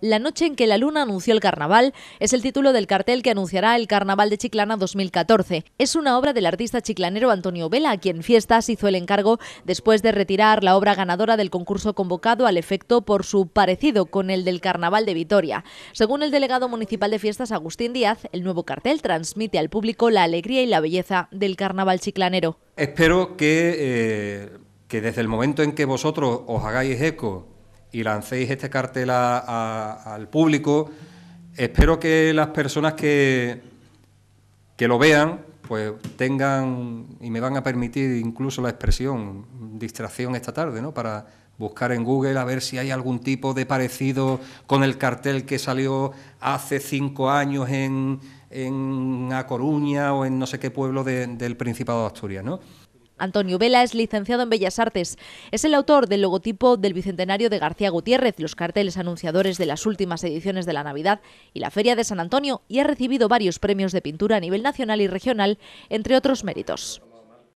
La noche en que la luna anunció el carnaval es el título del cartel que anunciará el Carnaval de Chiclana 2014. Es una obra del artista chiclanero Antonio Vela, a quien Fiestas hizo el encargo después de retirar la obra ganadora del concurso convocado al efecto por su parecido con el del Carnaval de Vitoria. Según el delegado municipal de Fiestas Agustín Díaz, el nuevo cartel transmite al público la alegría y la belleza del Carnaval chiclanero. Espero que, eh, que desde el momento en que vosotros os hagáis eco y lancéis este cartel al público. Espero que las personas que, que lo vean, pues tengan, y me van a permitir incluso la expresión, distracción esta tarde, ¿no? Para buscar en Google a ver si hay algún tipo de parecido con el cartel que salió hace cinco años en, en A Coruña o en no sé qué pueblo del Principado de Asturias, ¿no? Antonio Vela es licenciado en Bellas Artes. Es el autor del logotipo del Bicentenario de García Gutiérrez, los carteles anunciadores de las últimas ediciones de la Navidad y la Feria de San Antonio y ha recibido varios premios de pintura a nivel nacional y regional, entre otros méritos.